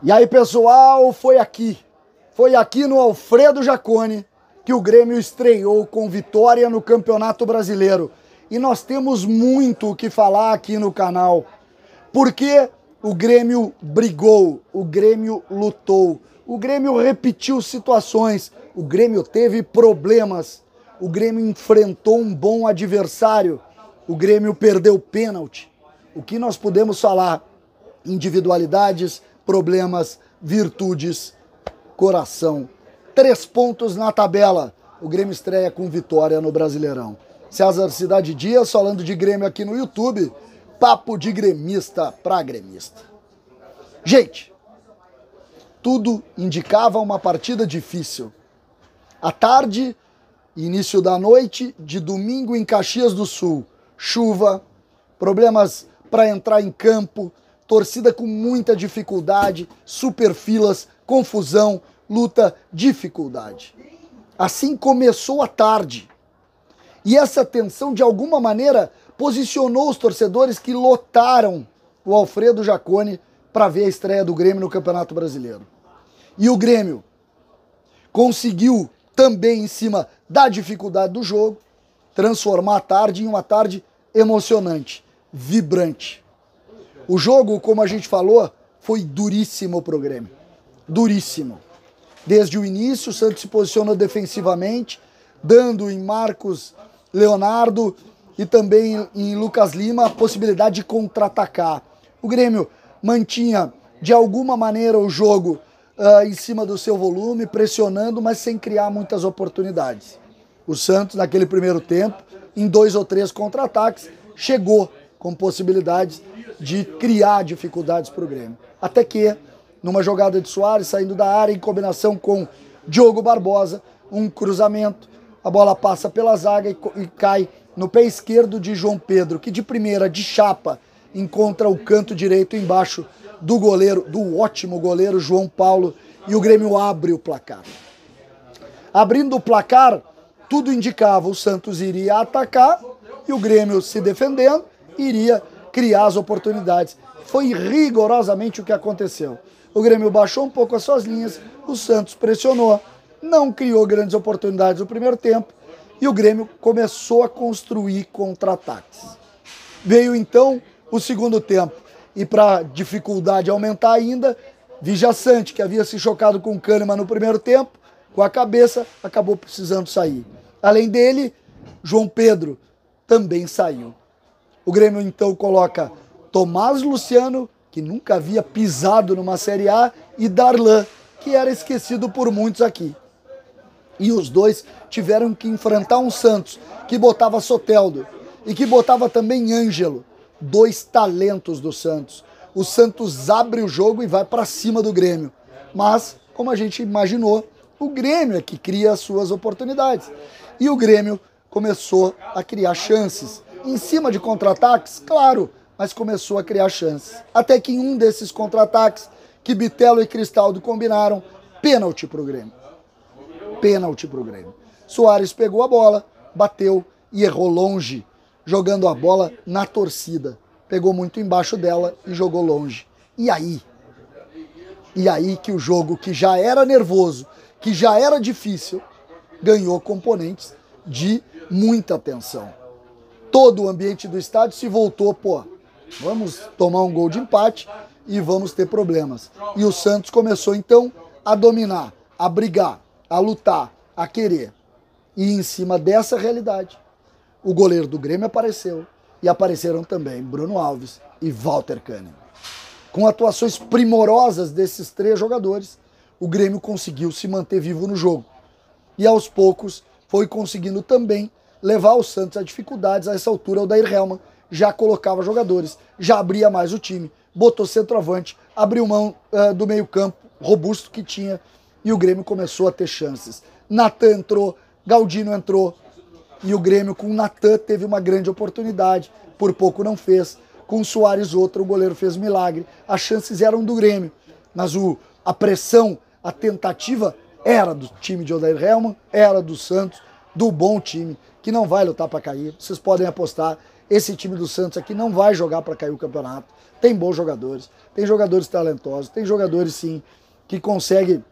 E aí, pessoal, foi aqui. Foi aqui no Alfredo Jacone que o Grêmio estreou com vitória no Campeonato Brasileiro. E nós temos muito o que falar aqui no canal. Porque o Grêmio brigou, o Grêmio lutou, o Grêmio repetiu situações, o Grêmio teve problemas, o Grêmio enfrentou um bom adversário, o Grêmio perdeu pênalti. O que nós podemos falar? Individualidades, problemas, virtudes, coração. Três pontos na tabela. O Grêmio estreia com vitória no Brasileirão. César Cidade Dias falando de Grêmio aqui no YouTube. Papo de gremista pra gremista. Gente, tudo indicava uma partida difícil. À tarde, início da noite de domingo em Caxias do Sul. Chuva, problemas para entrar em campo, torcida com muita dificuldade, superfilas, confusão, luta, dificuldade. Assim começou a tarde. E essa tensão, de alguma maneira, posicionou os torcedores que lotaram o Alfredo Jacone para ver a estreia do Grêmio no Campeonato Brasileiro. E o Grêmio conseguiu, também em cima da dificuldade do jogo, transformar a tarde em uma tarde emocionante, vibrante. O jogo, como a gente falou, foi duríssimo pro Grêmio. Duríssimo. Desde o início, o Santos se posicionou defensivamente, dando em Marcos Leonardo e também em Lucas Lima a possibilidade de contra-atacar. O Grêmio mantinha de alguma maneira o jogo uh, em cima do seu volume, pressionando, mas sem criar muitas oportunidades. O Santos, naquele primeiro tempo, em dois ou três contra-ataques, chegou com possibilidades de criar dificuldades para o Grêmio. Até que, numa jogada de Soares saindo da área em combinação com Diogo Barbosa, um cruzamento, a bola passa pela zaga e, cai no pé esquerdo de João Pedro, que de primeira, de chapa, encontra o canto direito embaixo do goleiro, do ótimo goleiro João Paulo, e o Grêmio abre o placar. Abrindo o placar, tudo indicava o Santos iria atacar e o Grêmio se defendendo iria criar as oportunidades. Foi rigorosamente o que aconteceu. O Grêmio baixou um pouco as suas linhas, o Santos pressionou, não criou grandes oportunidades no primeiro tempo e o Grêmio começou a construir contra-ataques. Veio então o segundo tempo e para dificuldade aumentar ainda, Vija Sante, que havia se chocado com o Kahneman no primeiro tempo, com a cabeça, acabou precisando sair. Além dele, João Pedro também saiu. O Grêmio então coloca Tomás Luciano, que nunca havia pisado numa Série A, e Darlan, que era esquecido por muitos aqui. E os dois tiveram que enfrentar um Santos, que botava Soteldo e que botava também Ângelo, dois talentos do Santos. O Santos abre o jogo e vai para cima do Grêmio. Mas, como a gente imaginou, o Grêmio é que cria as suas oportunidades. E o Grêmio começou a criar chances em cima de contra-ataques, claro, mas começou a criar chances. Até que em um desses contra-ataques, que Bitelo e Cristaldo combinaram, pênalti para o Grêmio. Pênalti para o Grêmio. Soares pegou a bola, bateu e errou longe, jogando a bola na torcida. Pegou muito embaixo dela e jogou longe. E aí? E aí que o jogo, que já era nervoso, que já era difícil, ganhou componentes de muita tensão todo o ambiente do estádio se voltou, pô, vamos tomar um gol de empate e vamos ter problemas. E o Santos começou então a dominar, a brigar, a lutar, a querer. E em cima dessa realidade, o goleiro do Grêmio apareceu e apareceram também Bruno Alves e Walter Kahneman. Com atuações primorosas desses três jogadores, o Grêmio conseguiu se manter vivo no jogo. E aos poucos foi conseguindo também levar o Santos a dificuldades a essa altura. O Dair Helman já colocava jogadores, já abria mais o time, botou centroavante, abriu mão uh, do meio-campo robusto que tinha e o Grêmio começou a ter chances. Natan entrou, Galdino entrou e o Grêmio com o Natan teve uma grande oportunidade, por pouco não fez. Com o Soares outra, o goleiro fez um milagre. As chances eram do Grêmio, mas o, a pressão, a tentativa era do time de Odair Helman, era do Santos, do bom time que não vai lutar para cair. Vocês podem apostar. Esse time do Santos aqui não vai jogar para cair o campeonato. Tem bons jogadores, tem jogadores talentosos, tem jogadores sim que conseguem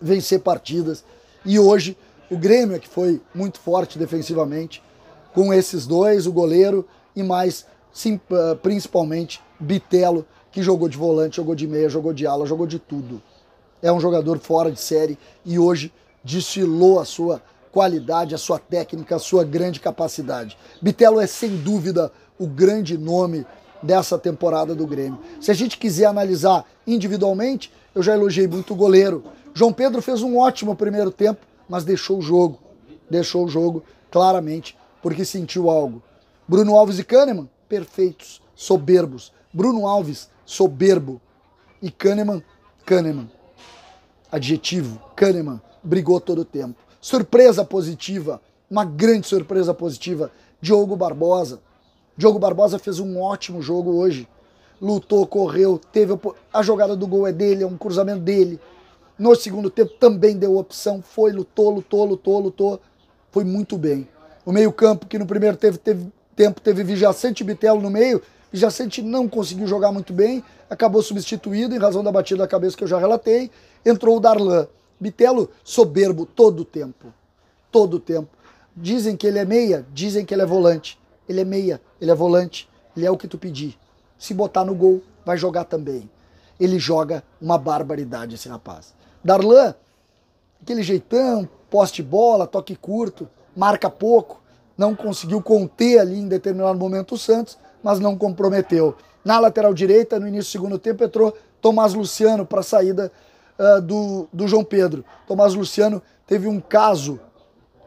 vencer partidas. E hoje o Grêmio é que foi muito forte defensivamente com esses dois, o goleiro e mais sim, principalmente Bitelo, que jogou de volante, jogou de meia, jogou de ala, jogou de tudo. É um jogador fora de série e hoje desfilou a sua qualidade, a sua técnica, a sua grande capacidade. Bitelo é sem dúvida o grande nome dessa temporada do Grêmio. Se a gente quiser analisar individualmente, eu já elogiei muito o goleiro. João Pedro fez um ótimo primeiro tempo, mas deixou o jogo. Deixou o jogo claramente porque sentiu algo. Bruno Alves e Kahneman, perfeitos, soberbos. Bruno Alves, soberbo. E Kahneman, Kahneman. Adjetivo, Kahneman brigou todo o tempo surpresa positiva, uma grande surpresa positiva, Diogo Barbosa. Diogo Barbosa fez um ótimo jogo hoje. Lutou, correu, teve a jogada do gol é dele, é um cruzamento dele. No segundo tempo também deu opção, foi, lutou, lutou, lutou, lutou. Foi muito bem. O meio-campo, que no primeiro teve, teve, tempo teve Vijacente e Bitelo no meio, Vijacente não conseguiu jogar muito bem, acabou substituído em razão da batida da cabeça que eu já relatei. Entrou o Darlan. Bitelo soberbo todo o tempo. Todo o tempo. Dizem que ele é meia, dizem que ele é volante. Ele é meia, ele é volante, ele é o que tu pedir. Se botar no gol, vai jogar também. Ele joga uma barbaridade esse rapaz. Darlan, aquele jeitão, poste bola, toque curto, marca pouco, não conseguiu conter ali em determinado momento o Santos, mas não comprometeu. Na lateral direita, no início do segundo tempo, entrou Tomás Luciano para a saída uh, do, do João Pedro. Tomás Luciano teve um caso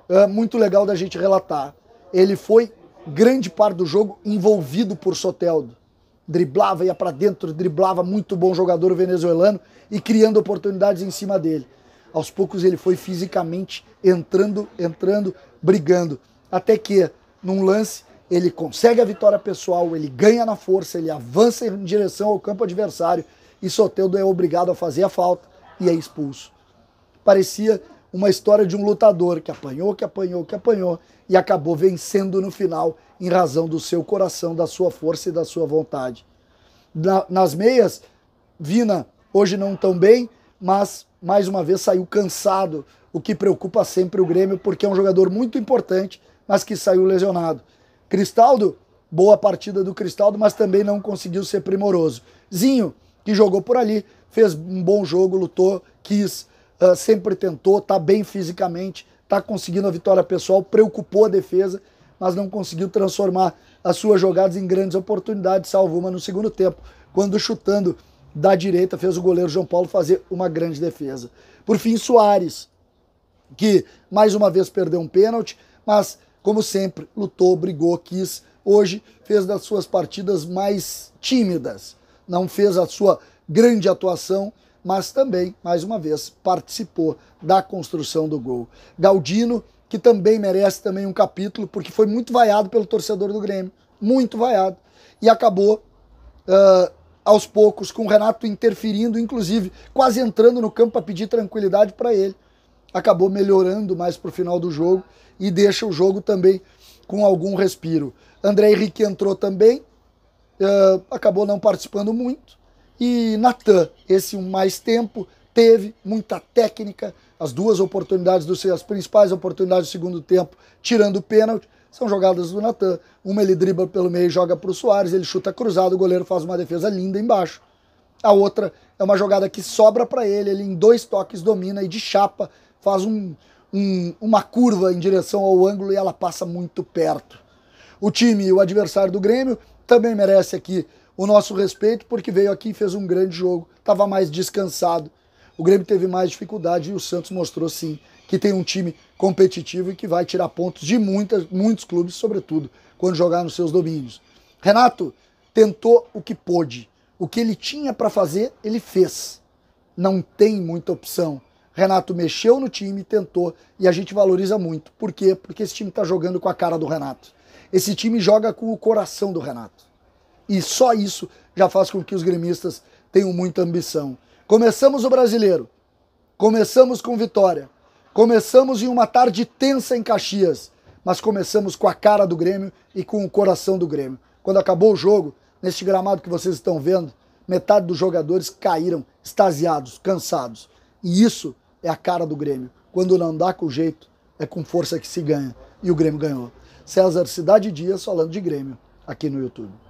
uh, muito legal da gente relatar. Ele foi grande parte do jogo envolvido por Soteldo. Driblava, ia para dentro, driblava, muito bom jogador venezuelano e criando oportunidades em cima dele. Aos poucos ele foi fisicamente entrando, entrando, brigando. Até que, num lance, ele consegue a vitória pessoal, ele ganha na força, ele avança em direção ao campo adversário e Soteldo é obrigado a fazer a falta e é expulso. Parecia uma história de um lutador que apanhou, que apanhou, que apanhou e acabou vencendo no final em razão do seu coração, da sua força e da sua vontade. Na, nas meias, Vina hoje não tão bem, mas mais uma vez saiu cansado, o que preocupa sempre o Grêmio, porque é um jogador muito importante, mas que saiu lesionado. Cristaldo, boa partida do Cristaldo, mas também não conseguiu ser primoroso. Zinho, que jogou por ali, fez um bom jogo, lutou, quis, uh, sempre tentou, está bem fisicamente, está conseguindo a vitória pessoal, preocupou a defesa, mas não conseguiu transformar as suas jogadas em grandes oportunidades, salvo uma no segundo tempo, quando chutando da direita fez o goleiro João Paulo fazer uma grande defesa. Por fim, Soares, que mais uma vez perdeu um pênalti, mas como sempre lutou, brigou, quis. Hoje fez das suas partidas mais tímidas, não fez a sua grande atuação, mas também, mais uma vez, participou da construção do gol. Galdino, que também merece também um capítulo, porque foi muito vaiado pelo torcedor do Grêmio, muito vaiado, e acabou uh, aos poucos com o Renato interferindo, inclusive quase entrando no campo para pedir tranquilidade para ele. Acabou melhorando mais para o final do jogo e deixa o jogo também com algum respiro. André Henrique entrou também, uh, acabou não participando muito, e Natan, esse um mais tempo, teve muita técnica, as duas oportunidades do as principais oportunidades do segundo tempo, tirando o pênalti, são jogadas do Natan. Uma ele dribla pelo meio, joga para o Soares, ele chuta cruzado, o goleiro faz uma defesa linda embaixo. A outra é uma jogada que sobra para ele, ele em dois toques domina e de chapa faz um, um, uma curva em direção ao ângulo e ela passa muito perto. O time o adversário do Grêmio também merece aqui o nosso respeito, porque veio aqui e fez um grande jogo, estava mais descansado. O Grêmio teve mais dificuldade e o Santos mostrou sim que tem um time competitivo e que vai tirar pontos de muitas, muitos clubes, sobretudo quando jogar nos seus domínios. Renato tentou o que pôde. O que ele tinha para fazer, ele fez. Não tem muita opção. Renato mexeu no time, tentou e a gente valoriza muito. Por quê? Porque esse time está jogando com a cara do Renato. Esse time joga com o coração do Renato. E só isso já faz com que os gremistas tenham muita ambição. Começamos o brasileiro, começamos com vitória, começamos em uma tarde tensa em Caxias, mas começamos com a cara do Grêmio e com o coração do Grêmio. Quando acabou o jogo, neste gramado que vocês estão vendo, metade dos jogadores caíram, extasiados, cansados. E isso é a cara do Grêmio. Quando não dá com jeito, é com força que se ganha. E o Grêmio ganhou. César Cidade Dias falando de Grêmio aqui no YouTube.